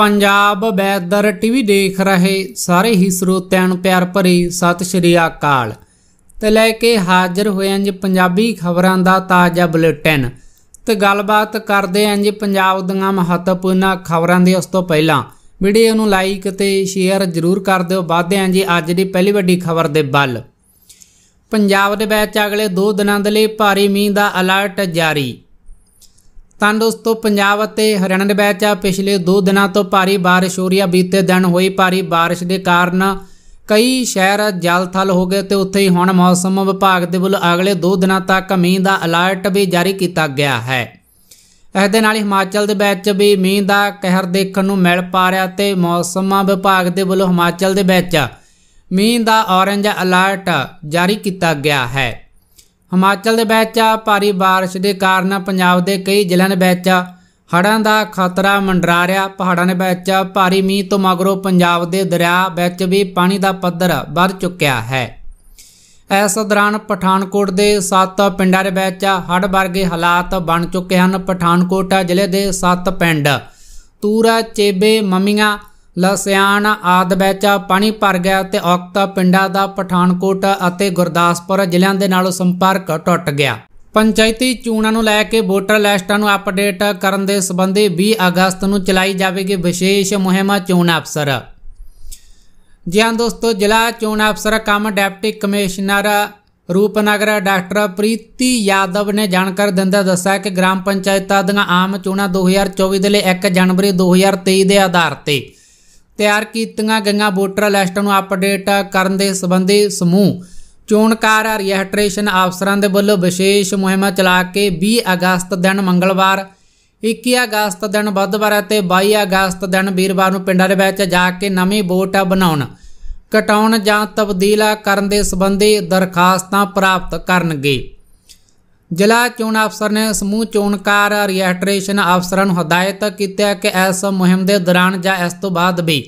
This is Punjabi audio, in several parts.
ਪੰਜਾਬ ਵੈਦਰ ਟੀਵੀ ਦੇਖ ਰਹੇ ਸਾਰੇ ਹੀ ਸਰੋਤਿਆਂ ਨੂੰ ਪਿਆਰ ਭਰੀ ਸਤਿ ਸ਼੍ਰੀ ਅਕਾਲ ਤੇ ਲੈ ਕੇ ਹਾਜ਼ਰ ਹੋਏ ਅੰਜ ਪੰਜਾਬੀ ਖਬਰਾਂ ਦਾ ਤਾਜ਼ਾ ਬੁਲੇਟਿਨ ਤੇ ਗੱਲਬਾਤ ਕਰਦੇ ਅੰਜ ਪੰਜਾਬ ਦੀਆਂ ਮਹੱਤਵਪੂਰਨ ਖਬਰਾਂ ਦੀ ਉਸ ਤੋਂ ਪਹਿਲਾਂ ਵੀਡੀਓ ਨੂੰ ਲਾਈਕ ਤੇ ਸ਼ੇਅਰ ਜ਼ਰੂਰ ਕਰ ਦਿਓ ਵਾਧੇ ਜੀ ਅੱਜ ਦੀ ਪਹਿਲੀ ਵੱਡੀ ਖਬਰ ਦੇ ਵੱਲ ਪੰਜਾਬ ਦੇ ਵਿੱਚ ਅਗਲੇ 2 ਦਿਨਾਂ ਦੇ ਲਈ ਭਾਰੀ ਮੀਂਹ ਦਾ ਅਲਰਟ ਜਾਰੀ ਤਾਂ ਦੋਸਤੋ ਪੰਜਾਬ ਅਤੇ ਹਰਿਆਣਾ ਦੇ ਵਿੱਚ ਪਿਛਲੇ 2 ਦਿਨਾਂ ਤੋਂ ਭਾਰੀ ਬਾਰਿਸ਼ ਹੋ ਰਹੀ ਹੈ ਬੀਤੇ ਦਿਨ ਹੋਈ ਭਾਰੀ ਬਾਰਿਸ਼ ਦੇ ਕਾਰਨ ਕਈ ਸ਼ਹਿਰ ਜਲਥਲ ਹੋ ਗਏ ਤੇ ਉੱਥੇ ਹੀ ਹੁਣ ਮੌਸਮ ਵਿਭਾਗ ਦੇ ਵੱਲੋਂ ਅਗਲੇ 2 ਦਿਨਾਂ ਤੱਕ ਮੀਂਹ ਦਾ ਅਲਰਟ ਵੀ ਜਾਰੀ ਕੀਤਾ ਗਿਆ ਹੈ ਇਸ ਦੇ ਨਾਲ ਹੀ ਹਿਮਾਚਲ ਦੇ ਵਿੱਚ ਵੀ ਮੀਂਹ ਦਾ ਕਹਿਰ ਦੇਖਣ ਨੂੰ ਮਿਲ ਪਾ ਰਿਹਾ ਤੇ ਮੌਸਮ ਵਿਭਾਗ ਦੇ ਵੱਲੋਂ ਹਿਮਾਚਲ ਦੇ ਵਿੱਚ ਮੀਂਹ ਦਾ ਔਰੇਂਜ ਅਲਰਟ ਜਾਰੀ ਕੀਤਾ ਗਿਆ ਹੈ ਹਿਮਾਚਲ ਦੇ ਵਿੱਚ ਭਾਰੀ بارش ਦੇ ਕਾਰਨ ਪੰਜਾਬ ਦੇ ਕਈ ਜ਼ਿਲ੍ਹਿਆਂ ਵਿੱਚ ਹੜ੍ਹਾਂ ਦਾ ਖਤਰਾ ਮੰਡਰਾ ਰਿਹਾ ਪਹਾੜਾਂ ਦੇ ਵਿੱਚ ਭਾਰੀ ਮੀਂਹ ਤੋਂ ਮਗਰੋਂ ਪੰਜਾਬ ਦੇ ਦਰਿਆ ਵਿੱਚ ਵੀ ਪਾਣੀ ਦਾ ਪੱਧਰ ਵੱਧ ਚੁੱਕਿਆ ਹੈ ਇਸ ਦੌਰਾਨ ਪਠਾਨਕੋਟ ਦੇ 7 ਪਿੰਡਾਂ ਦੇ ਵਿੱਚ ਹੜ੍ਹ ਵਰਗੇ ਹਾਲਾਤ ਬਣ ਚੁੱਕੇ ਹਨ ਪਠਾਨਕੋਟ ਜ਼ਿਲ੍ਹੇ ਦੇ 7 ਪਿੰਡ ਤੂਰਾ ਚੇਬੇ ਮਮੀਆਂ ਲਸਿਆਣ ਆਦ ਵਿੱਚ ਪਾਣੀ ਭਰ ਗਿਆ ਤੇ ਔਕਤਾ ਪਿੰਡਾਂ ਦਾ ਪਠਾਨਕੋਟ ਅਤੇ ਗੁਰਦਾਸਪੁਰ ਜ਼ਿਲ੍ਹਿਆਂ ਦੇ ਨਾਲੋਂ ਸੰਪਰਕ ਟੁੱਟ ਗਿਆ ਪੰਚਾਇਤੀ ਚੋਣਾਂ ਨੂੰ ਲੈ ਕੇ ਵੋਟਰ ਲਿਸਟਾਂ ਨੂੰ ਅਪਡੇਟ ਕਰਨ ਦੇ ਸਬੰਧੇ 20 ਅਗਸਤ ਨੂੰ ਚਲਾਈ ਜਾਵੇਗੀ ਵਿਸ਼ੇਸ਼ ਮੁਹਿੰਮ ਚੋਣ ਅਫਸਰ ਜੀ ਹਾਂ ਦੋਸਤੋ ਜ਼ਿਲ੍ਹਾ ਚੋਣ ਅਫਸਰ cum deputy commissioner Rupnagar doctor Preeti Yadav ਨੇ ਜਾਣਕਾਰੀ ਦਿੰਦਾ ਦੱਸਿਆ ਕਿ ਗ੍ਰਾਮ ਪੰਚਾਇਤਾਂ ਦੀਆਂ ਆਮ ਚੋਣਾਂ 2024 ਦੇ ਲਈ 1 ਜਨਵਰੀ 2023 ਦੇ ਆਧਾਰ ਤੇ ਤਿਆਰ ਕੀਤੀਆਂ ਗਈਆਂ ਵੋਟਰ ਲਿਸਟ ਨੂੰ ਅਪਡੇਟ ਕਰਨ ਦੇ ਸੰਬੰਧੀ ਸਮੂਹ ਚੋਣਕਾਰ ਰਜਿਸਟ੍ਰੇਸ਼ਨ ਅਫਸਰਾਂ ਦੇ ਵੱਲੋਂ ਵਿਸ਼ੇਸ਼ ਮੁਹਿੰਮ ਚਲਾ ਕੇ 20 ਅਗਸਤ ਦਿਨ ਮੰਗਲਵਾਰ 21 ਅਗਸਤ ਦਿਨ ਬੁੱਧਵਾਰ ਅਤੇ 22 ਅਗਸਤ ਦਿਨ ਵੀਰਵਾਰ ਨੂੰ ਪਿੰਡਾਂ ਦੇ ਵਿੱਚ ਜਾ ਕੇ ਨਵੇਂ ਵੋਟ ਬਣਾਉਣ ਕਟਾਉਣ ਜਾਂ ਤਬਦੀਲਾ ਕਰਨ ਦੇ ਸੰਬੰਧੀ ਦਰਖਾਸਤਾਂ ਪ੍ਰਾਪਤ ਕਰਨਗੇ ਜ਼ਿਲ੍ਹਾ ਚੋਣ ਅਫਸਰ ਨੇ ਸਮੂਹ ਚੋਣਕਾਰ ਰਜਿਸਟ੍ਰੇਸ਼ਨ ਅਫਸਰਾਂ ਨੂੰ ਹਦਾਇਤ ਕੀਤੀ ਹੈ ਕਿ ਇਸ ਮੁਹਿੰਮ ਦੇ ਦੌਰਾਨ ਜਾਂ ਇਸ ਤੋਂ ਬਾਅਦ ਵੀ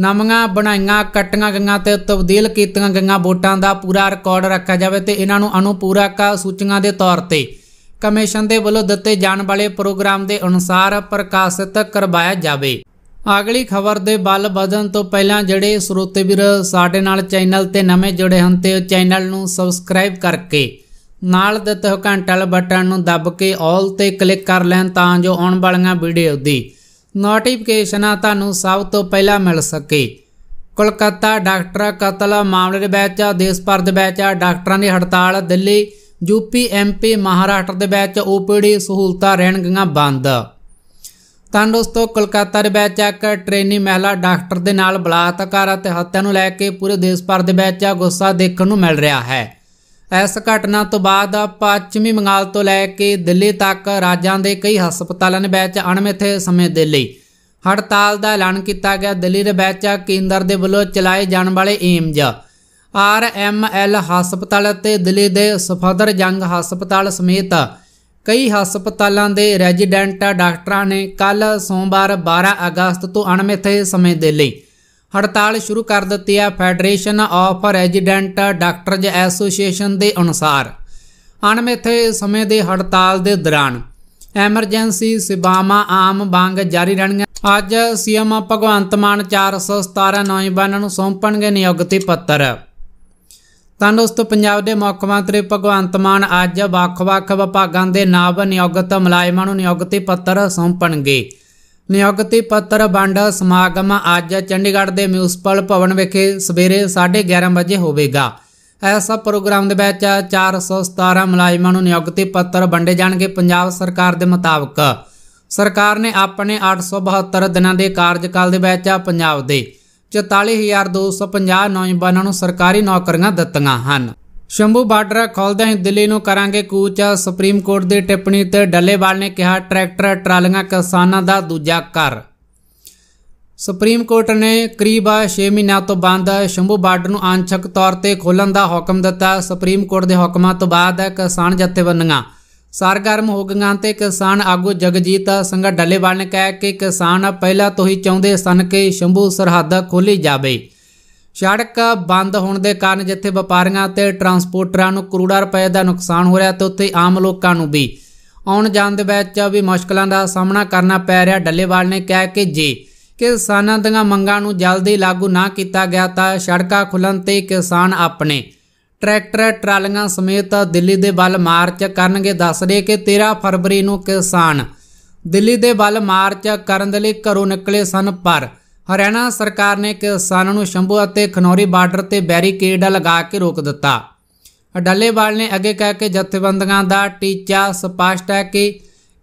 ਨਵੀਆਂ ਬਣਾਈਆਂ ਕੱਟੀਆਂ ਗਈਆਂ ਤੇ ਤਬਦੀਲ ਕੀਤੀਆਂ ਗਈਆਂ ਵੋਟਾਂ ਦਾ ਪੂਰਾ ਰਿਕਾਰਡ ਰੱਖਿਆ ਜਾਵੇ ਤੇ ਇਹਨਾਂ ਨੂੰ ਅਨੁਪੂਰਕ ਸੂਚੀਆਂ ਦੇ ਤੌਰ ਤੇ ਕਮਿਸ਼ਨ ਦੇ ਵੱਲੋਂ ਦਿੱਤੇ ਜਾਣ ਵਾਲੇ ਪ੍ਰੋਗਰਾਮ ਦੇ ਅਨੁਸਾਰ ਪ੍ਰਕਾਸ਼ਿਤ ਕਰਵਾਇਆ ਜਾਵੇ ਅਗਲੀ ਖਬਰ ਦੇ ਬਲ ਵਧਣ ਤੋਂ ਪਹਿਲਾਂ ਜਿਹੜੇ ਸਰੋਤੇ ਵੀਰ ਸਾਡੇ ਨਾਲ ਚੈਨਲ ਤੇ ਨਵੇਂ ਜੁੜੇ ਹਨ ਤੇ ਚੈਨਲ ਨੂੰ ਸਬਸਕ੍ਰਾਈਬ ਕਰਕੇ ਨਾਲ ਦਿੱਤੇ ਹੋ ਘੰਟਲ ਵਾਲੇ ਬਟਨ ਨੂੰ ਦੱਬ ਕੇ 올 ਤੇ ਕਲਿੱਕ ਕਰ ਲੈਣ ਤਾਂ ਜੋ ਆਉਣ ਵਾਲੀਆਂ ਵੀਡੀਓ ਦੀ ਨੋਟੀਫਿਕੇਸ਼ਨਾਂ ਤੁਹਾਨੂੰ ਸਭ ਤੋਂ ਪਹਿਲਾਂ ਮਿਲ ਸਕੇ ਕੋਲਕਾਤਾ ਡਾਕਟਰ ਕਤਲ ਮਾਮਲੇ ਦੇ ਵਿੱਚ ਦੇਸ਼ ਭਰ ਦੇ ਵਿੱਚ ਡਾਕਟਰਾਂ ਦੀ ਹੜਤਾਲ ਦਿੱਲੀ ਯੂਪੀ ਐਮਪੀ ਮਹਾਰਾਸ਼ਟਰ ਦੇ ਵਿੱਚ ਓਪੀਡੀ ਸਹੂਲਤਾਂ ਰਹਿਣਗੀਆਂ ਬੰਦ ਤਾਂ ਦੋਸਤੋ ਕੋਲਕਾਤਾ ਦੇ ਵਿੱਚ ਇੱਕ ਟ੍ਰੇਨੀ ਮਹਿਲਾ ਡਾਕਟਰ ਦੇ ਨਾਲ ਬਲਾਤਕਾਰ ਅਤੇ ਹੱਤਿਆ ਨੂੰ ਲੈ ਕੇ ਪੂਰੇ ਦੇਸ਼ ਭਰ ਦੇ ਵਿੱਚ ਗੁੱਸਾ ਦੇਖਣ ਨੂੰ ਮਿਲ ਰਿਹਾ ਹੈ ਇਸ ਘਟਨਾ ਤੋਂ ਬਾਅਦ ਪੱਛਮੀ ਬੰਗਾਲ ਤੋਂ ਲੈ ਕੇ ਦਿੱਲੀ ਤੱਕ ਰਾਜਾਂ ਦੇ ਕਈ ਹਸਪਤਾਲਾਂ ਵਿੱਚ ਅਣਮਿੱਥੇ ਸਮੇਂ ਦੇ ਲਈ ਹੜਤਾਲ ਦਾ ਐਲਾਨ ਕੀਤਾ ਗਿਆ ਦਿੱਲੀ ਦੇ ਵਿੱਚ ਕੇਂਦਰ ਦੇ ਵੱਲੋਂ ਚਲਾਏ ਜਾਣ ਵਾਲੇ ਏਮਜ ਆਰ ਐਮ ਐਲ ਹਸਪਤਾਲ ਅਤੇ ਦਿੱਲੀ ਦੇ ਸਫਦਰ ਜੰਗ ਹਸਪਤਾਲ ਸਮੇਤ ਕਈ ਹਸਪਤਾਲਾਂ ਦੇ ਰੈਜ਼ੀਡੈਂਟ ਡਾਕਟਰਾਂ ਨੇ ਕੱਲ ਸੋਮਵਾਰ 12 ਅਗਸਤ ਤੋਂ ਅਣਮਿੱਥੇ ਸਮੇਂ ਦੇ ਲਈ ਹੜਤਾਲ ਸ਼ੁਰੂ ਕਰ ਦਿੱਤੀ ਹੈ federation of resident doctors association ਦੇ ਅਨੁਸਾਰ ਅਣਮਿੱਥੇ ਸਮੇਂ ਦੇ ਹੜਤਾਲ ਦੇ ਦੌਰਾਨ ਐਮਰਜੈਂਸੀ ਸੇਵਾਵਾਂ ਆਮ ਵਾਂਗ ਜਾਰੀ ਰਹਿਣਗੀਆਂ ਅੱਜ ਸੀਐਮ ਭਗਵੰਤ ਮਾਨ 417 ਨੌਜਵਾਨਾਂ ਨੂੰ ਸੌਂਪਣਗੇ ਨਿਯੁਕਤੀ ਪੱਤਰ ਤਾਂ ਦੋਸਤੋ ਪੰਜਾਬ ਦੇ ਮੁੱਖ ਮੰਤਰੀ ਭਗਵੰਤ ਮਾਨ ਅੱਜ ਵੱਖ-ਵੱਖ ਵਿਭਾਗਾਂ ਦੇ ਨਾਬ ਨਿਯੁਕਤ ਮੁਲਾਜ਼ਮਾਂ ਨੂੰ ਨਿਯੁਕਤੀ ਪੱਤਰ ਸੌਂਪਣਗੇ ਨਿਯੁਕਤੀ ਪੱਤਰ ਵੰਡ ਸਮਾਗਮ ਅੱਜ ਚੰਡੀਗੜ੍ਹ ਦੇ ਮਿਊਸਪਲ ਭਵਨ ਵਿਖੇ ਸਵੇਰੇ 11:30 ਵਜੇ ਹੋਵੇਗਾ ਇਸ ਪ੍ਰੋਗਰਾਮ ਦੇ ਵਿੱਚ 417 ਮੁਲਾਜ਼ਮਾਂ ਨੂੰ ਨਿਯੁਕਤੀ ਪੱਤਰ ਵੰਡੇ ਜਾਣਗੇ ਪੰਜਾਬ ਸਰਕਾਰ ਦੇ ਮੁਤਾਬਕ ਸਰਕਾਰ ਨੇ ਆਪਣੇ 872 ਦਿਨਾਂ ਦੇ ਕਾਰਜਕਾਲ ਦੇ ਵਿੱਚ ਪੰਜਾਬ ਦੇ 44250 ਨੌਜਵਾਨਾਂ ਨੂੰ ਸਰਕਾਰੀ ਨੌਕਰੀਆਂ ਦਿੱਤੀਆਂ ਹਨ ਸ਼ੰਭੂ ਬਾਰਡਰ ਖੋਲਦੇ ਹੀ ਦਿੱਲੀ ਨੂੰ ਕਰਾਂਗੇ ਕੂਚ ਸੁਪਰੀਮ ਕੋਰਟ ਦੀ ਟਿੱਪਣੀ ਤੇ ਡੱਲੇਵਾਲ ਨੇ ਕਿਹਾ ਟਰੈਕਟਰ ਟਰਾਲੀਆਂ ਕਿਸਾਨਾਂ ਦਾ ਦੂਜਾ ਘਰ ਸੁਪਰੀਮ ਕੋਰਟ ਨੇ ਕਰੀਬ 6 ਮਹੀਨਿਆਂ ਤੋਂ ਬੰਦ ਸ਼ੰਭੂ ਬਾਰਡਰ ਨੂੰ ਆਂਸ਼ਕ ਤੌਰ ਤੇ ਖੋਲਣ ਦਾ ਹੁਕਮ ਦਿੱਤਾ ਸੁਪਰੀਮ ਕੋਰਟ ਦੇ ਹੁਕਮਾਂ ਤੋਂ ਬਾਅਦ ਕਿਸਾਨ ਜਥੇਬੰਦੀਆਂ ਸਰਗਰਮ ਹੋ ਗਈਆਂ ਤੇ ਕਿਸਾਨ ਆਗੂ ਜਗਜੀਤ ਸਿੰਘ ਡੱਲੇਵਾਲ ਨੇ ਕਿਹਾ ਕਿ ਕਿਸਾਨ ਪਹਿਲਾਂ ਤੋਂ ਹੀ ਚਾਹੁੰਦੇ ਸਨ ਕਿ ਸ਼ੰਭੂ ਸਰਹੱਦ ਖੋਲੀ ਜਾਵੇ ਸੜਕ ਬੰਦ ਹੋਣ ਦੇ ਕਾਰਨ ਜਿੱਥੇ ਵਪਾਰੀਆਂ ਤੇ ਟਰਾਂਸਪੋਰਟਰਾਂ ਨੂੰ ਕਰੋੜਾਂ ਰੁਪਏ ਦਾ ਨੁਕਸਾਨ ਹੋ ਰਿਹਾ ਤੇ ਉੱਥੇ ਆਮ ਲੋਕਾਂ ਨੂੰ ਵੀ ਆਉਣ ਜਾਣ ਦੇ ਵਿੱਚ ਵੀ ਮੁਸ਼ਕਲਾਂ ਦਾ ਸਾਹਮਣਾ ਕਰਨਾ ਪੈ ਰਿਹਾ ਡੱਲੇਵਾਲ ਨੇ ਕਿਹਾ ਕਿ ਜੇ ਕਿਸਾਨਾਂ ਦੀਆਂ ਮੰਗਾਂ ਨੂੰ ਜਲਦੀ ਲਾਗੂ ਨਾ ਕੀਤਾ ਗਿਆ ਤਾਂ ਸੜਕਾਂ ਖੁੱਲਣ ਤੇ ਕਿਸਾਨ ਆਪਣੇ ਟਰੈਕਟਰ ਟਰਾਲੀਆਂ ਸਮੇਤ ਦਿੱਲੀ ਦੇ ਵੱਲ ਮਾਰਚ ਕਰਨਗੇ ਦੱਸ ਰਹੇ ਕਿ 13 ਫਰਵਰੀ ਨੂੰ ਕਿਸਾਨ ਦਿੱਲੀ ਦੇ ਵੱਲ ਮਾਰਚ ਕਰਨ ਦੇ ਲਈ ਘਰੋਂ ਨਿਕਲੇ ਸਨ ਪਰ ਹਰਿਆਣਾ ਸਰਕਾਰ ਨੇ ਕਿਸਾਨਾਂ ਨੂੰ ਸ਼ੰਭੂ ਅਤੇ ਖਨੌਰੀ ਬਾਰਡਰ ਤੇ ਬੈਰੀਕੇਡ ਲਗਾ ਕੇ ਰੋਕ ਦਿੱਤਾ ਡੱਲੇਵਾਲ ਨੇ ਅੱਗੇ ਕਹਿ ਕੇ ਜਥੇਬੰਦੀਆਂ ਦਾ ਟੀਚਾ ਸਪਸ਼ਟ ਹੈ ਕਿ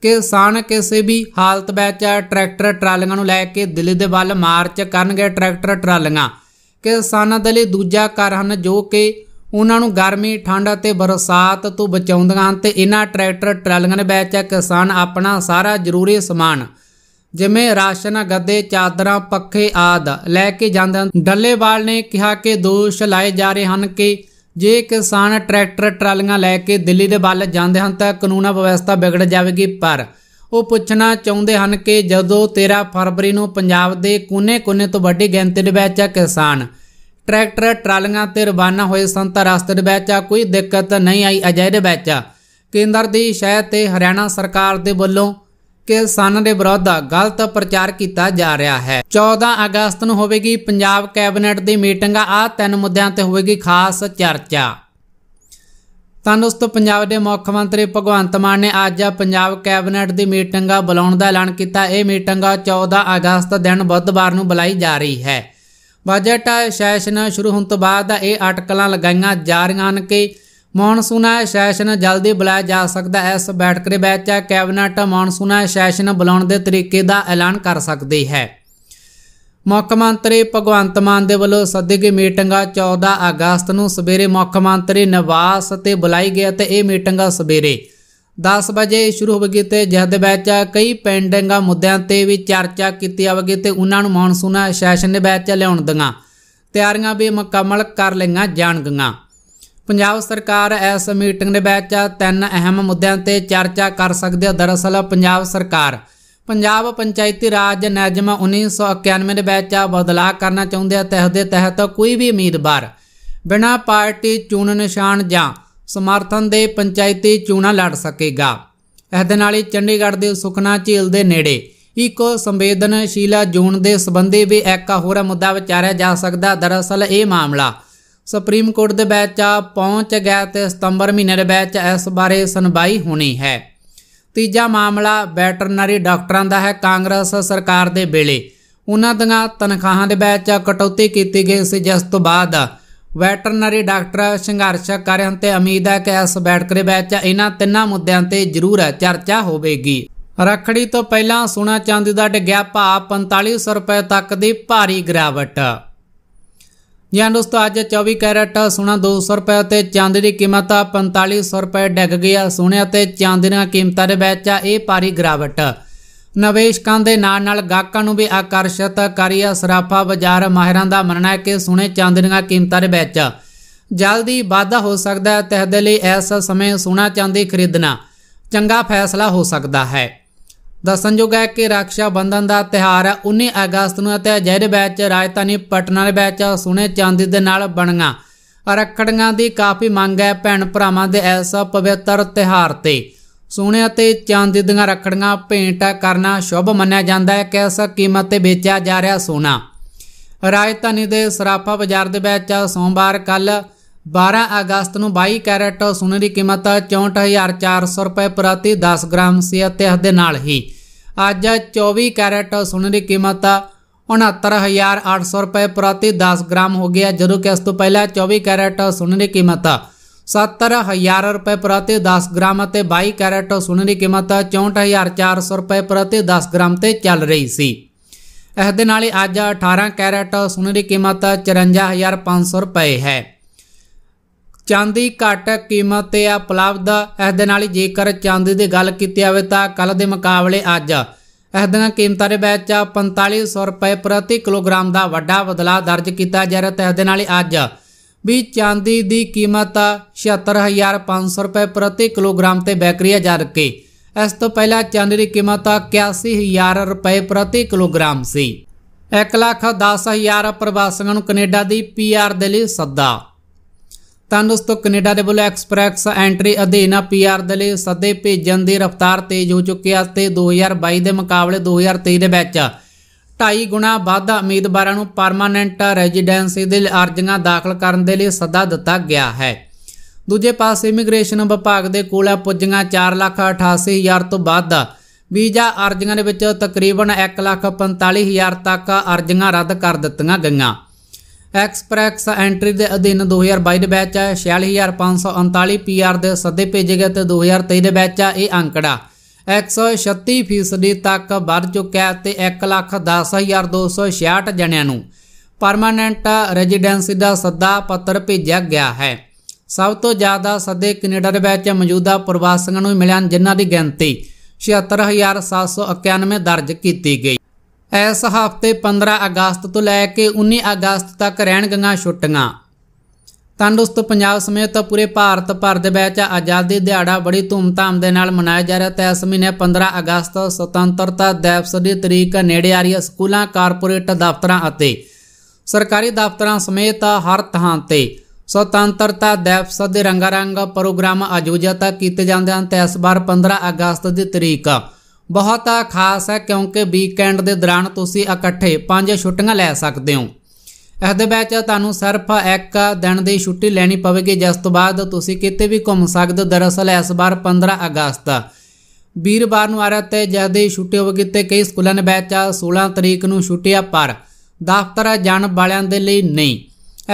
ਕਿਸਾਨ ਕਿਸੇ ਵੀ ਹਾਲਤ ਵਿੱਚ ਟਰੈਕਟਰ ਟਰਾਲੀਆਂ ਨੂੰ ਲੈ ਕੇ ਦਿੱਲੀ ਦੇ ਵੱਲ ਮਾਰਚ ਕਰਨਗੇ ਟਰੈਕਟਰ ਟਰਾਲੀਆਂ ਕਿਸਾਨਾਂ ਦੇ ਲਈ ਦੂਜਾ ਕਾਰਨ ਹਨ ਜੋ ਕਿ ਉਹਨਾਂ ਨੂੰ ਗਰਮੀ ਠੰਡ ਅਤੇ ਬਰਸਾਤ ਤੋਂ ਬਚਾਉਂਦੀਆਂ ਹਨ ਤੇ ਇਹਨਾਂ ਟਰੈਕਟਰ ਟਰਾਲੀਆਂ ਦੇ ਵਿੱਚ ਕਿਸਾਨ ਆਪਣਾ ਸਾਰਾ ਜ਼ਰੂਰੀ ਸਮਾਨ ਜਿਵੇਂ ਰਾਸ਼ਨ ਗੱਦੇ ਚਾਦਰਾਂ ਪੱਖੇ ਆਦ ਲੈ ਕੇ ਜਾਂਦੇ ਹਨ ਡੱਲੇਵਾਲ ਨੇ ਕਿਹਾ ਕਿ ਦੋਸ਼ ਲਾਏ ਜਾ ਰਹੇ ਹਨ ਕਿ ਜੇ ਕਿਸਾਨ ਟਰੈਕਟਰ ਟਰਾਲੀਆਂ ਲੈ ਕੇ ਦਿੱਲੀ ਦੇ ਵੱਲ ਜਾਂਦੇ ਹਨ ਤਾਂ ਕਾਨੂੰਨ ਵਿਵਸਥਾ ਵਿਗੜ ਜਾਵੇਗੀ ਪਰ ਉਹ ਪੁੱਛਣਾ ਚਾਹੁੰਦੇ ਹਨ ਕਿ ਜਦੋਂ 13 ਫਰਵਰੀ ਨੂੰ ਪੰਜਾਬ ਦੇ ਕੋਨੇ-ਕੋਨੇ ਤੋਂ ਵੱਡੀ ਗਿਣਤੀ ਦੇ ਵਿੱਚ ਕਿਸਾਨ ਟਰੈਕਟਰ ਟਰਾਲੀਆਂ ਤੇ ਰਵਾਨਾ ਹੋਏ ਸਨ ਤਾਂ ਰਸਤੇ ਦੇ ਵਿੱਚ ਕੋਈ ਦਿੱਕਤ ਨਹੀਂ ਆਈ ਅਜਿਹੇ ਦੇ ਵਿੱਚ ਕੇਂਦਰ ਦੀ ਸ਼ਹਿਤ ਤੇ ਹਰਿਆਣਾ ਸਰਕਾਰ ਦੇ ਵੱਲੋਂ ਕਿਸਾਨਾਂ ਦੇ ਵਿਰੁੱਧ ਗਲਤ ਪ੍ਰਚਾਰ ਕੀਤਾ ਜਾ ਰਿਹਾ ਹੈ 14 ਅਗਸਤ ਨੂੰ ਹੋਵੇਗੀ ਪੰਜਾਬ ਕੈਬਨਿਟ ਦੀ ਮੀਟਿੰਗ ਆ ਤਿੰਨ ਮੁੱਦਿਆਂ ਤੇ ਹੋਵੇਗੀ ਖਾਸ ਚਰਚਾ ਦੋਸਤੋ ਪੰਜਾਬ ਦੇ ਮੁੱਖ ਮੰਤਰੀ ਭਗਵੰਤ ਮਾਨ ਨੇ ਅੱਜ ਪੰਜਾਬ ਕੈਬਨਿਟ ਦੀ ਮੀਟਿੰਗ ਬੁਲਾਉਣ ਦਾ ਐਲਾਨ ਕੀਤਾ ਇਹ ਮੀਟਿੰਗ 14 ਅਗਸਤ ਦਿਨ ਬੁੱਧਵਾਰ ਨੂੰ ਬੁਲਾਈ ਜਾ ਰਹੀ ਹੈ ਬਜਟ ਸੈਸ਼ਨ ਸ਼ੁਰੂ ਹੋਣ ਤੋਂ ਬਾਅਦ ਇਹ ਅਟਕਲਾਂ ਲਗਾਈਆਂ ਜਾ ਰਹੀਆਂ ਹਨ ਕਿ ਮੌਨਸੂਨਾ ਸੈਸ਼ਨ ਜਲਦੀ ਬੁਲਾਇਆ ਜਾ ਸਕਦਾ ਹੈ ਇਸ ਬੈਠਕ ਦੇ ਵਿੱਚ ਕੈਬਨਿਟ ਮੌਨਸੂਨਾ ਸੈਸ਼ਨ ਬੁਲਾਉਣ ਦੇ ਤਰੀਕੇ ਦਾ ਐਲਾਨ ਕਰ ਸਕਦੀ ਹੈ ਮੁੱਖ ਮੰਤਰੀ ਭਗਵੰਤ ਮਾਨ ਦੇ ਵੱਲੋਂ ਸੱਦੇ ਗਏ ਮੀਟਿੰਗਾਂ 14 ਅਗਸਤ ਨੂੰ ਸਵੇਰੇ ਮੁੱਖ ਮੰਤਰੀ ਨਿਵਾਸ ਤੇ ਬੁਲਾਈ ਗਈ ਤੇ ਇਹ ਮੀਟਿੰਗਾਂ ਸਵੇਰੇ 10 ਵਜੇ ਸ਼ੁਰੂ ਹੋਵੇਗੀ ਤੇ ਜਿਸ ਦੇ ਵਿੱਚ ਕਈ ਪੈਂਡਿੰਗਾਂ ਮੁੱਦਿਆਂ ਤੇ ਵੀ ਚਰਚਾ ਕੀਤੀ ਜਾਵੇਗੀ ਤੇ ਉਹਨਾਂ ਨੂੰ ਮੌਨਸੂਨਾ ਸੈਸ਼ਨ ਦੇ ਵਿੱਚ ਲਿਆਉਣ ਦੀਆਂ ਤਿਆਰੀਆਂ ਵੀ ਮੁਕੰਮਲ ਕਰ ਲਈਆਂ ਜਾਣਗੀਆਂ ਪੰਜਾਬ ਸਰਕਾਰ ਇਸ ਮੀਟਿੰਗ ਦੇ ਵਿੱਚ ਤਿੰਨ ਅਹਿਮ ਮੁੱਦਿਆਂ ਤੇ ਚਰਚਾ ਕਰ ਸਕਦੇ ਆ ਦਰਅਸਲ ਪੰਜਾਬ ਸਰਕਾਰ ਪੰਜਾਬ ਪੰਚਾਇਤੀ ਰਾਜ ਨਿਯਮ 1991 ਦੇ ਵਿੱਚ ਬਦਲਾਅ ਕਰਨਾ ਚਾਹੁੰਦੇ ਹੈ ਤੇ ਦੇ ਤਹਿਤ ਕੋਈ ਵੀ ਉਮੀਦਵਾਰ ਬਿਨਾਂ ਪਾਰਟੀ ਚੋਣ ਨਿਸ਼ਾਨ ਜਾਂ ਸਮਰਥਨ ਦੇ ਪੰਚਾਇਤੀ ਚੋਣਾਂ ਲੜ ਸਕੇਗਾ ਇਸ ਦੇ ਨਾਲ ਹੀ ਚੰਡੀਗੜ੍ਹ ਦੇ ਸੁਖਨਾ ਝੀਲ ਦੇ ਨੇੜੇ ਇੱਕ ਸੰਵੇਦਨਸ਼ੀਲਾ ਜ਼ੋਨ ਦੇ ਸਬੰਧੇ ਵੀ ਇੱਕ ਹੋਰ ਮੁੱਦਾ ਵਿਚਾਰਿਆ ਜਾ ਸਕਦਾ ਦਰਅਸਲ ਇਹ ਮਾਮਲਾ ਸੁਪਰੀਮ ਕੋਰਟ ਦੇ ਆ ਪਹੁੰਚ ਗਿਆ ਤੇ ਸਤੰਬਰ ਮਹੀਨੇ ਦੇ ਵਿੱਚ ਇਸ ਬਾਰੇ ਸੁਣਵਾਈ ਹੋਣੀ ਹੈ ਤੀਜਾ ਮਾਮਲਾ ਵੈਟਰਨਰੀ ਡਾਕਟਰਾਂ ਦਾ ਹੈ ਕਾਂਗਰਸ ਸਰਕਾਰ ਦੇ ਵੇਲੇ ਉਹਨਾਂ ਦੀਆਂ ਤਨਖਾਹਾਂ ਦੇ ਵਿੱਚ ਕਟੌਤੀ ਕੀਤੀ ਗਈ ਸੀ ਜਿਸ ਤੋਂ ਬਾਅਦ ਵੈਟਰਨਰੀ ਡਾਕਟਰ ਸੰਘਰਸ਼ ਕਰ ਰਹੇ ਹਨ ਤੇ ਉਮੀਦ ਹੈ ਕਿ ਇਸ ਬੈਠਕ ਦੇ ਵਿੱਚ ਇਹਨਾਂ ਤਿੰਨਾਂ ਮੁੱਦਿਆਂ ਤੇ ਜ਼ਰੂਰ ਚਰਚਾ ਹੋਵੇਗੀ ਰੱਖੜੀ ਤੋਂ ਪਹਿਲਾਂ ਸੋਨਾ ਚਾਂਦੀ ਦਾ ਡਿੱਗਿਆ ਭਾਅ 4500 ਰੁਪਏ ਤੱਕ ਦੀ ਭਾਰੀ ਗਿਰਾਵਟ ਜਾਂ ਦੋਸਤੋ ਅੱਜ 24 ਕੈਰਟ ਸੋਨਾ 200 ਰੁਪਏ ਤੇ ਚਾਂਦੀ ਦੀ ਕੀਮਤ 4500 ਰੁਪਏ ਡਿੱਗ ਗਿਆ ਸੋਨੇ ਅਤੇ ਚਾਂਦੀ ਦੀਆਂ ਕੀਮਤਾਂ ਦੇ ਵਿੱਚ ਇਹ ਪਾਰੀ ਗਰਾਵਟ ਨਿਵੇਸ਼ਕਾਂ ਦੇ ਨਾਲ ਨਾਲ ਗਾਹਕਾਂ ਨੂੰ ਵੀ ਆਕਰਸ਼ਿਤ ਕਰਿਆ ਸਰਾਫਾ ਬਾਜ਼ਾਰ ਮਾਹਿਰਾਂ ਦਾ ਮੰਨਣਾ ਹੈ ਕਿ ਸੋਨੇ ਚਾਂਦੀ ਦੀਆਂ ਕੀਮਤਾਂ ਦੇ ਵਿੱਚ ਜਲਦੀ ਵਾਧਾ ਹੋ ਸਕਦਾ ਹੈ ਤੇ ਇਸ ਲਈ ਇਸ ਸਮੇਂ ਸੋਨਾ ਚਾਂਦੀ ਖਰੀਦਣਾ ਚੰਗਾ ਫੈਸਲਾ ਹੋ ਸਕਦਾ ਹੈ ਦੱਸਣਯੋਗ ਹੈ ਕਿ ਰੱਖਿਆ ਬੰਧਨ ਦਾ ਤਿਹਾਰ 19 ਅਗਸਤ ਨੂੰ ਅਤੇ ਅਜਿਹੇ ਵਿੱਚ ਰਾਜਧਾਨੀ ਪਟਨਾ ਦੇ ਵਿੱਚ ਸੋਨੇ ਚਾਂਦੀ ਦੇ ਨਾਲ ਬਣੀਆਂ ਰੱਖੜੀਆਂ ਦੀ ਕਾਫੀ ਮੰਗ ਹੈ ਭੈਣ ਭਰਾਵਾਂ ਦੇ ਐਸਾ ਪਵਿੱਤਰ ਤਿਹਾਰ ਤੇ ਸੋਨੇ ਅਤੇ ਚਾਂਦੀ ਦੀਆਂ ਰੱਖੜੀਆਂ ਭੇਂਟ ਕਰਨਾ ਸ਼ੁਭ ਮੰਨਿਆ ਜਾਂਦਾ ਹੈ ਕਿ ਇਸ ਕੀਮਤ ਤੇ ਵੇਚਿਆ ਜਾ ਰਿਹਾ ਸੋਨਾ ਰਾਜਧਾਨੀ ਦੇ ਸਰਾਫਾ ਬਾਜ਼ਾਰ ਦੇ ਵਿੱਚ ਸੋਮਵਾਰ ਕੱਲ 12 ਅਗਸਤ ਨੂੰ 22 ਕੈਰਟ ਸੋਨੇ ਦੀ ਕੀਮਤ 64400 ਰੁਪਏ ਪ੍ਰਤੀ 10 ਗ੍ਰਾਮ ਸੀ ਅਤੇ ਇਸ ਦੇ ਨਾਲ ਹੀ ਅੱਜ 24 ਕੈਰਟ ਸੋਨੇ ਦੀ ਕੀਮਤ 69800 ਰੁਪਏ ਪ੍ਰਤੀ 10 ਗ੍ਰਾਮ ਹੋ ਗਿਆ ਜਦੋਂ ਕਿ ਇਸ ਤੋਂ ਪਹਿਲਾਂ 24 ਕੈਰਟ ਸੋਨੇ ਦੀ ਕੀਮਤ 70000 ਰੁਪਏ ਪ੍ਰਤੀ 10 ਗ੍ਰਾਮ ਅਤੇ 22 ਕੈਰਟ ਸੋਨੇ ਦੀ ਕੀਮਤ 64400 ਰੁਪਏ ਪ੍ਰਤੀ 10 ਗ੍ਰਾਮ ਤੇ ਚੱਲ ਰਹੀ ਸੀ ਇਸ ਦੇ ਨਾਲ ਹੀ ਅੱਜ 18 ਕੈਰਟ ਸੋਨੇ ਦੀ ਕੀਮਤ 54500 ਰੁਪਏ ਹੈ ਚਾਂਦੀ ਘੱਟ ਕੀਮਤ ਤੇ ਉਪਲਬਧ ਇਸ ਦੇ ਨਾਲ ਜੇਕਰ ਚਾਂਦੀ ਦੀ ਗੱਲ ਕੀਤੀ ਜਾਵੇ ਤਾਂ ਕੱਲ ਦੇ ਮੁਕਾਬਲੇ ਅੱਜ ਇਸ ਦਿਨ ਕੀਮਤਾਂ ਦੇ ਵਿੱਚ 4500 ਰੁਪਏ ਪ੍ਰਤੀ ਕਿਲੋਗ੍ਰਾਮ ਦਾ ਵੱਡਾ ਬਦਲਾਅ ਦਰਜ ਕੀਤਾ ਜਾ ਰਿਹਾ ਤੇ ਇਸ ਦੇ ਨਾਲ ਅੱਜ ਵੀ ਚਾਂਦੀ ਦੀ ਕੀਮਤ 76500 ਰੁਪਏ ਪ੍ਰਤੀ ਕਿਲੋਗ੍ਰਾਮ ਤੇ ਵਿਕ ਰਹੀ ਹੈ ਇਸ ਤੋਂ ਪਹਿਲਾਂ ਚਾਂਦੀ ਦੀ ਕੀਮਤ 81000 ਰੁਪਏ ਪ੍ਰਤੀ ਕਿਲੋਗ੍ਰਾਮ ਸੀ 110000 ਪ੍ਰਵਾਸੀਆਂ ਨੂੰ ਕੈਨੇਡਾ ਦੀ ਪੀਆਰ ਦੇ ਲਈ ਸੱਦਾ ਤਾਂ ਦੋਸਤੋ ਕੈਨੇਡਾ ਦੇ ਵੱਲੋਂ ਐਕਸਪ੍ਰੈਸ ਐਂਟਰੀ ਅਧੀਨ ਪੀਆਰ ਦੇ ਲਈ ਸੱਦੇ ਭੇਜਣ ਦੀ ਰਫ਼ਤਾਰ ਤੇਜ਼ ਹੋ ਚੁੱਕੀ ਹੈ ਤੇ 2022 ਦੇ ਮੁਕਾਬਲੇ 2023 ਦੇ ਵਿੱਚ 2.5 ਗੁਣਾ ਵਾਧਾ ਉਮੀਦਵਾਰਾਂ ਨੂੰ ਪਰਮਾਨੈਂਟ ਰੈਜ਼ੀਡੈਂਸੀ ਦੇ ਅਰਜ਼ੀਆਂ ਦਾਖਲ ਕਰਨ ਦੇ ਲਈ ਸੱਦਾ ਦਿੱਤਾ ਗਿਆ ਹੈ ਦੂਜੇ ਪਾਸੇ ਇਮੀਗ੍ਰੇਸ਼ਨ ਵਿਭਾਗ ਦੇ ਕੋਲ ਪੁੱਜੀਆਂ 488000 ਤੋਂ ਵੱਧ ਵੀਜ਼ਾ ਅਰਜ਼ੀਆਂ ਦੇ ਵਿੱਚ ਤਕਰੀਬਨ 145000 ਤੱਕ ਅਰਜ਼ੀਆਂ ਰੱਦ ਕਰ ਦਿੱਤੀਆਂ ਗਈਆਂ ਐਕਸਪ੍ਰੈਸ ਐਂਟਰੀ ਦੇ ਅਧੀਨ 2022 ਦੇ ਬੈਚ 46539 ਪੀਆਰ ਦੇ ਸੱਦੇ ਭੇਜੇ ਗਏ ਤੇ 2023 ਦੇ ਬੈਚ ਇਹ ਅੰਕੜਾ 136% ਤੱਕ ਵੱਧ ਚੁੱਕਿਆ ਤੇ 110266 ਜਣਿਆਂ ਨੂੰ ਪਰਮਾਨੈਂਟ ਰੈਜ਼ੀਡੈਂਸੀ ਦਾ ਸੱਦਾ ਪੱਤਰ ਭੇਜਿਆ ਗਿਆ ਹੈ ਸਭ ਤੋਂ ਜ਼ਿਆਦਾ ਸੱਦੇ ਕੈਨੇਡਾ ਦੇ ਵਿੱਚ ਮੌਜੂਦਾ ਪ੍ਰਵਾਸੀਆਂ ਨੂੰ ਮਿਲਿਆ ਜਿਨ੍ਹਾਂ ਦੀ ਗਿਣਤੀ 76791 ਦਰਜ ਕੀਤੀ ਗਈ ਇਸ ਹਫ਼ਤੇ 15 ਅਗਸਤ ਤੋਂ ਲੈ ਕੇ 19 ਅਗਸਤ ਤੱਕ ਰਹਿਣਗੀਆਂ ਛੁੱਟੀਆਂ ਤੰਦਰੁਸਤ ਪੰਜਾਬ ਸਮੇਤ ਪੂਰੇ ਭਾਰਤ ਭਰ ਦੇ ਵਿੱਚ ਆਜ਼ਾਦੀ ਦਿਹਾੜਾ ਬੜੀ ਧੂਮਧਾਮ ਦੇ ਨਾਲ ਮਨਾਇਆ ਜਾ ਰਿਹਾ ਤੇ ਇਸ ਮਹੀਨੇ 15 ਅਗਸਤ ਸੁਤੰਤਰਤਾ ਦਿਵਸ ਦੀ ਤਰੀਕ ਨੇੜੇ ਆ ਰਹੀ ਹੈ ਸਕੂਲਾਂ ਕਾਰਪੋਰੇਟ ਦਫ਼ਤਰਾਂ ਅਤੇ ਸਰਕਾਰੀ ਦਫ਼ਤਰਾਂ ਸਮੇਤ ਹਰ ਥਾਂ ਤੇ ਸੁਤੰਤਰਤਾ ਦਿਵਸ ਦੇ ਰੰਗਾਰੰਗ ਪ੍ਰੋਗਰਾਮ ਆਯੋਜਿਤ ਕੀਤੇ ਜਾਂਦੇ ਹਨ ਤੇ ਇਸ ਵਾਰ 15 ਅਗਸਤ ਦੀ ਤਰੀਕ ਬਹੁਤ ਖਾਸ ਹੈ ਕਿਉਂਕਿ ਵੀਕਐਂਡ ਦੇ ਦੌਰਾਨ ਤੁਸੀਂ ਇਕੱਠੇ ਪੰਜ ਛੁੱਟੀਆਂ ਲੈ ਸਕਦੇ ਹੋ ਇਸ ਦੇ ਵਿੱਚ ਤੁਹਾਨੂੰ ਸਿਰਫ ਇੱਕ ਦਿਨ ਦੀ ਛੁੱਟੀ ਲੈਣੀ ਪਵੇਗੀ ਜਿਸ ਤੋਂ ਬਾਅਦ ਤੁਸੀਂ ਕਿਤੇ ਵੀ ਘੁੰਮ ਸਕਦੇ ਦਰਅਸਲ ਇਸ ਵਾਰ 15 ਅਗਸਤ ਵੀਰਵਾਰ ਨੂੰ ਆ ਰਿਹਾ ਤੇ ਦੀ ਛੁੱਟੀ ਹੋਵੇਗੀ ਤੇ ਕਈ ਸਕੂਲਾਂ ਨੇ ਵਿੱਚ 16 ਤਰੀਕ ਨੂੰ ਛੁੱਟੀਆਂ ਪਰ ਦਫ਼ਤਰ ਜਾਣ ਵਾਲਿਆਂ ਦੇ ਲਈ ਨਹੀਂ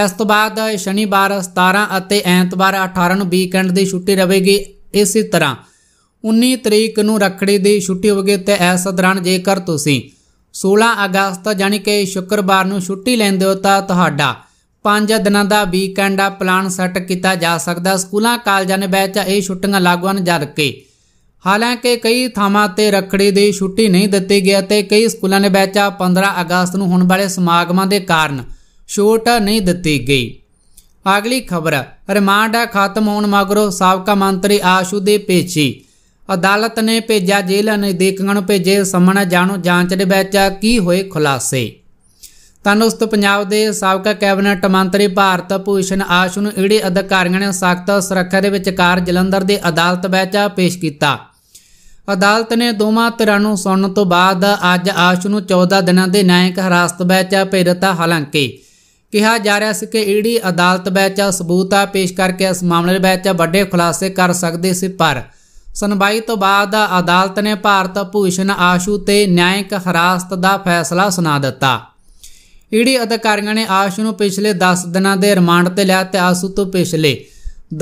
ਇਸ ਤੋਂ ਬਾਅਦ ਸ਼ਨੀਵਾਰ 17 ਅਤੇ ਐਤਵਾਰ 18 ਨੂੰ ਵੀਕਐਂਡ ਦੀ ਛੁੱਟੀ ਰਹੇਗੀ ਇਸੇ ਤਰ੍ਹਾਂ 19 ਤਰੀਕ ਨੂੰ ਰਖੜੀ ਦੀ ਛੁੱਟੀ ਹੋਵੇਗੀ ਤੇ ਇਸ ਦੌਰਾਨ ਜੇਕਰ ਤੁਸੀਂ 16 ਅਗਸਤ ਯਾਨੀ ਕਿ ਸ਼ੁੱਕਰਵਾਰ ਨੂੰ ਛੁੱਟੀ ਲੈਂਦੇ ਹੋ ਤਾਂ ਤੁਹਾਡਾ 5 ਦਿਨਾਂ ਦਾ ਵੀਕਐਂਡ ਦਾ ਪਲਾਨ ਸੈੱਟ ਕੀਤਾ ਜਾ ਸਕਦਾ ਸਕੂਲਾਂ ਕਾਲਜਾਂ ਵਿੱਚ ਇਹ ਛੁੱਟੀਆਂ ਲਾਗੂ ਹਨ ਜਦ ਕਿ ਹਾਲਾਂਕਿ ਕਈ ਥਾਵਾਂ ਤੇ ਰਖੜੀ ਦੀ ਛੁੱਟੀ ਨਹੀਂ ਦਿੱਤੀ ਗਈ ਅਤੇ ਕਈ ਸਕੂਲਾਂ ਦੇ ਵਿੱਚ 15 ਅਗਸਤ ਨੂੰ ਹੋਣ ਵਾਲੇ ਸਮਾਗਮਾਂ ਦੇ ਕਾਰਨ ਛੋਟ ਨਹੀਂ ਦਿੱਤੀ ਗਈ ਅਗਲੀ ਖਬਰ ਰਿਮਾਂਡ ਖਤਮ ਹੋਣ ਮਗਰੋਂ ਸਾਬਕਾ ਮੰਤਰੀ ਆਸ਼ੂ ਦੇ ਪੇਚੀ ਅਦਾਲਤ ਨੇ ਭੇਜਿਆ ਜੇਲ੍ਹ ਅਨਦੇਕਾਂ ਨੂੰ ਭੇਜੇ ਸਮਣ ਜਾਣੋ ਜਾਂਚ ਦੇ ਵਿੱਚ ਕੀ ਹੋਏ ਖੁਲਾਸੇ ਤੋਂ ਪੰਜਾਬ ਦੇ ਸਾਬਕਾ ਕੈਬਨਿਟ ਮੰਤਰੀ ਭਾਰਤ ਭੂਸ਼ਣ ਆਸ਼ੂ ਨੂੰ ਈਡੀ ਅਧਿਕਾਰੀਆਂ ਨੇ ਸਖਤ ਸੁਰੱਖਿਆ ਦੇ ਵਿਚਕਾਰ ਜਲੰਧਰ ਦੇ ਅਦਾਲਤ ਵਿੱਚ ਪੇਸ਼ ਕੀਤਾ ਅਦਾਲਤ ਨੇ ਦੋਵਾਂ ਧਿਰਾਂ ਨੂੰ ਸੁਣਨ ਤੋਂ ਬਾਅਦ ਅੱਜ ਆਸ਼ੂ ਨੂੰ 14 ਦਿਨਾਂ ਦੇ ਨਿਆਂਇਕ ਹਰਾਸਤ ਵਿੱਚ ਭੇਜਤਾ ਹਾਲਾਂਕਿ ਕਿਹਾ ਜਾ ਰਿਹਾ ਸੀ ਕਿ ਇਹੜੀ ਅਦਾਲਤ ਵਿੱਚ ਸਬੂਤਾਂ ਪੇਸ਼ ਕਰਕੇ ਇਸ ਮਾਮਲੇ ਵਿੱਚ ਵੱਡੇ ਖੁਲਾਸੇ ਕਰ ਸਕਦੇ ਸੀ ਪਰ ਸੁਣਵਾਈ ਤੋਂ ਬਾਅਦ ਅਦਾਲਤ ਨੇ ਭਾਰਤ ਭੂਸ਼ਣ ਆਸ਼ੂ ਤੇ ਨਿਆਇਕ ਹਰਾਸਤ ਦਾ ਫੈਸਲਾ ਸੁਣਾ ਦਿੱਤਾ ਈਡੀ ਅਧਿਕਾਰੀਆਂ ਨੇ ਆਸ਼ੂ ਨੂੰ ਪਿਛਲੇ 10 ਦਿਨਾਂ ਦੇ ਰਿਮਾਂਡ ਤੇ ਲਿਆ ਤੇ ਆਸ਼ੂ ਤੋਂ ਪਿਛਲੇ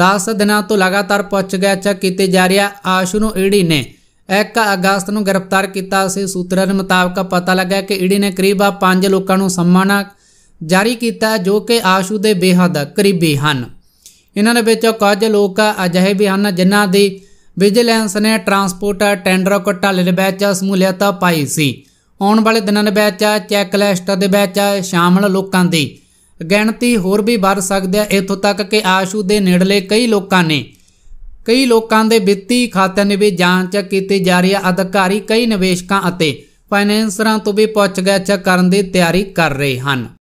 10 ਦਿਨਾਂ ਤੋਂ ਲਗਾਤਾਰ ਪੁੱਛਗਿੱਛ ਕੀਤੀ ਜਾ ਰਿਹਾ ਆਸ਼ੂ ਨੂੰ ਈਡੀ ਨੇ 1 ਅਗਸਤ ਨੂੰ ਗ੍ਰਿਫਤਾਰ ਕੀਤਾ ਸੀ ਸੂਤਰਾਂ ਦੇ ਮੁਤਾਬਕ ਪਤਾ ਲੱਗਾ ਕਿ ਈਡੀ ਨੇ ਕਰੀਬ 5 ਲੋਕਾਂ ਨੂੰ ਸੰਮਨ ਜਾਰੀ ਕੀਤਾ ਜੋ ਕਿ ਆਸ਼ੂ ਦੇ ਬੇਹੱਦ ਕਰੀਬੀ ਹਨ ਇਹਨਾਂ ਦੇ ਵਿੱਚੋਂ ਕੁਝ ਲੋਕ ਅਜਿਹੇ ਵੀ ਹਨ ਜਿਨ੍ਹਾਂ ਦੀ ਵਿਜੀਲੈਂਸ ਨੇ ਟਰਾਂਸਪੋਰਟ ਟੈਂਡਰ ਘਟਾਲੇ ਦੇ ਵਿੱਚ ਸਮੂਲੀਅਤ ਪਾਈ ਸੀ ਆਉਣ ਵਾਲੇ ਦਿਨਾਂ ਦੇ ਵਿੱਚ ਚੈੱਕ ਲਿਸਟ ਦੇ ਵਿੱਚ ਸ਼ਾਮਲ ਲੋਕਾਂ ਦੀ ਗਿਣਤੀ ਹੋਰ ਵੀ ਵੱਧ ਸਕਦੀ ਹੈ ਇਥੋਂ ਤੱਕ ਕਿ ਆਸ਼ੂ ਦੇ ਨੇੜਲੇ ਕਈ ਲੋਕਾਂ ਨੇ ਕਈ ਲੋਕਾਂ ਦੇ ਵਿੱਤੀ ਖਾਤਿਆਂ ਦੀ ਵੀ ਜਾਂਚ ਕੀਤੀ ਜਾ ਰਹੀ ਹੈ ਅਧਿਕਾਰੀ ਕਈ ਨਿਵੇਸ਼ਕਾਂ ਅਤੇ ਫਾਈਨੈਂਸਰਾਂ ਤੋਂ ਵੀ ਪੁੱਛਗਿੱਛ ਕਰਨ ਦੀ ਤਿਆਰੀ ਕਰ ਰਹੇ ਹਨ